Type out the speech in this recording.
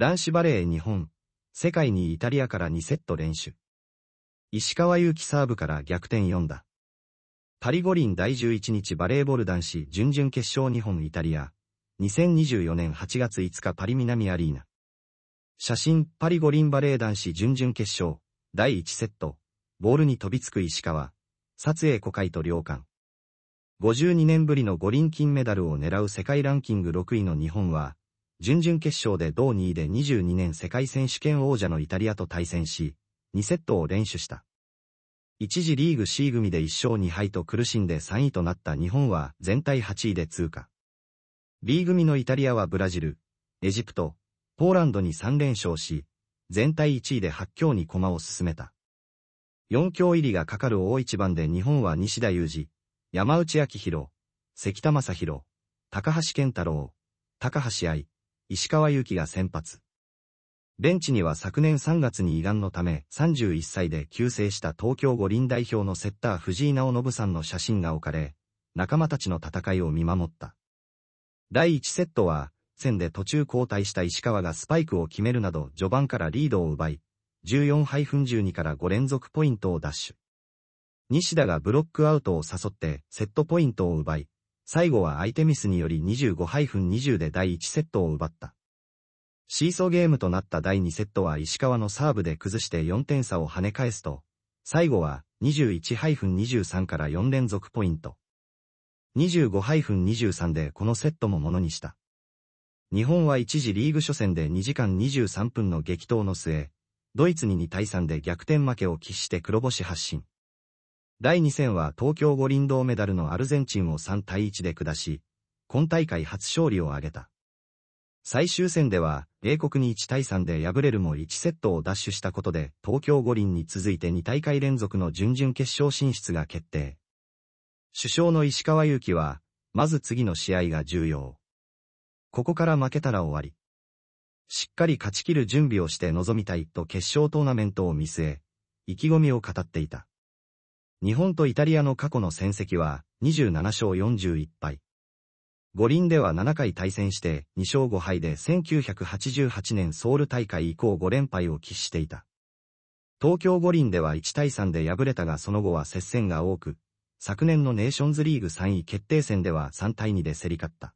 男子バレー日本、世界にイタリアから2セット連取。石川祐希サーブから逆転4打。パリ五輪第11日バレーボール男子準々決勝日本イタリア。2024年8月5日パリ南アリーナ。写真パリ五輪バレー男子準々決勝。第1セット。ボールに飛びつく石川。撮影古海と両館。52年ぶりの五輪金メダルを狙う世界ランキング6位の日本は、準々決勝で同2位で22年世界選手権王者のイタリアと対戦し、2セットを連取した。一時リーグ C 組で1勝2敗と苦しんで3位となった日本は全体8位で通過。B 組のイタリアはブラジル、エジプト、ポーランドに3連勝し、全体1位で8強に駒を進めた。4強入りがかかる大一番で日本は西田裕二、山内明宏、関田正宏、高橋健太郎、高橋愛、石川祐希が先発。ベンチには昨年3月に胃がんのため31歳で急成した東京五輪代表のセッター藤井直信さんの写真が置かれ、仲間たちの戦いを見守った。第1セットは、戦で途中交代した石川がスパイクを決めるなど序盤からリードを奪い、14-12から5連続ポイントを奪取。西田がブロックアウトを誘ってセットポイントを奪い、最後は相手ミスにより25-20で第1セットを奪った。シーソーゲームとなった第2セットは石川のサーブで崩して4点差を跳ね返すと、最後は21-23から4連続ポイント。25-23でこのセットもものにした。日本は一時リーグ初戦で2時間23分の激闘の末、ドイツに2対3で逆転負けを喫して黒星発進。第2戦は東京五輪銅メダルのアルゼンチンを3対1で下し、今大会初勝利を挙げた。最終戦では、英国に1対3で敗れるも1セットを奪取したことで、東京五輪に続いて2大会連続の準々決勝進出が決定。首相の石川祐希は、まず次の試合が重要。ここから負けたら終わり。しっかり勝ち切る準備をして臨みたいと決勝トーナメントを見据え、意気込みを語っていた。日本とイタリアの過去の戦績は27勝41敗。五輪では7回対戦して2勝5敗で1988年ソウル大会以降5連敗を喫していた。東京五輪では1対3で敗れたがその後は接戦が多く、昨年のネーションズリーグ3位決定戦では3対2で競り勝った。